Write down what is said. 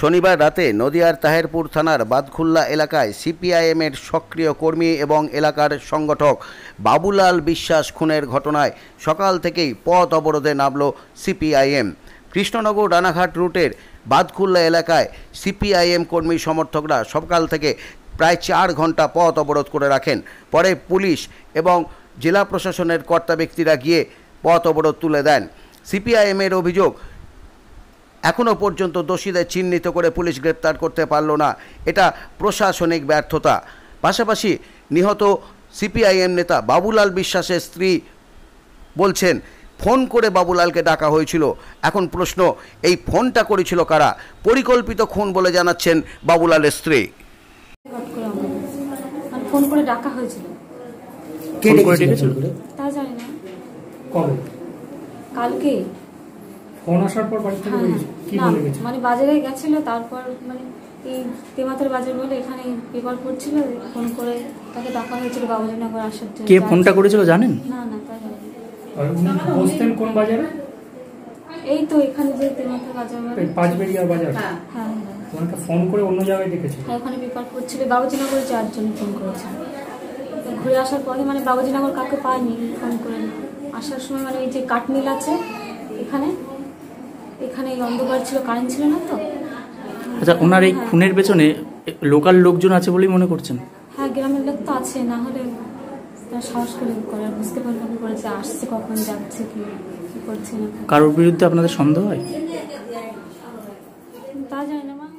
শনিবার রাতে নদিয়ার তাহেরপুর থানার বাদখুল্লা এলাকায় সিপিআইএমের সক্রিয় কর্মী এবং এলাকার সংগঠক বাবুলাল বিশ্বাস খুনের ঘটনায় সকাল থেকেই পথ অবরোধে নামল সিপিআইএম কৃষ্ণনগর রানাঘাট রুটের বাদখুল্লা এলাকায় সিপিআইএম কর্মী সমর্থকরা সকাল থেকে প্রায় চার ঘন্টা পথ অবরোধ করে রাখেন পরে পুলিশ এবং জেলা প্রশাসনের কর্তা ব্যক্তিরা গিয়ে পথ অবরোধ তুলে দেন সিপিআইএমের অভিযোগ এখনও পর্যন্ত দোষীদের চিহ্নিত করে পুলিশ গ্রেপ্তার করতে পারল না এটা প্রশাসনিক ব্যর্থতা পাশাপাশি নিহত সিপিআইএম নেতা বাবুলাল বিশ্বাসের স্ত্রী বলছেন ফোন করে বাবুলালকে ডাকা হয়েছিল এখন প্রশ্ন এই ফোনটা করেছিল কারা পরিকল্পিত খুন বলে জানাচ্ছেন বাবুলালের স্ত্রী ফোন করে কালকে ফোন আসার পর বাড়ি থেকে হ্যাঁ, বেরিয়েছে হ্যাঁ। কি বলে গেছে মানে বাজারে গেছিল তারপর মানে এই তেমাতের বাজার বলে এখানে পেপার পড়ছিল ফোন করে তাকে ডাকা হয়েছিল বাবুজনগর আসার জন্য কে ফোনটা করেছিল জানেন না না তাই আর উনি বসতেন কোন বাজারে এই তো এখানে যে তেমাতার বাজার পাঁচ বেরিয়ার বাজার হ্যাঁ, হ্যাঁ হ্যাঁ ওনাকে ফোন করে অন্য জায়গায় ডেকেছে ওখানে পেপার পড়ছিল বাবুজনগর চারজন ফোন করেছে ঘুরে আসার পরে মানে বাবুজনগর কাকে পায়নি ফোন করে আসার সময় মানে ওই যে কাঠমিল আছে এখানে এখানে এই অন্ধকার ছিল কারেন্ট ছিল না তো আচ্ছা ওনার এই খুনের পেছনে লোকাল লোকজন আছে বলেই মনে করছেন হ্যাঁ গ্রামের লোক তো আছে না হলে তার সাহস করে করে বুঝতে পারবে কি করে যে আসছে কখন যাচ্ছে কি কি করছে না কারোর বিরুদ্ধে আপনাদের সন্দেহ হয় তা জানি না মা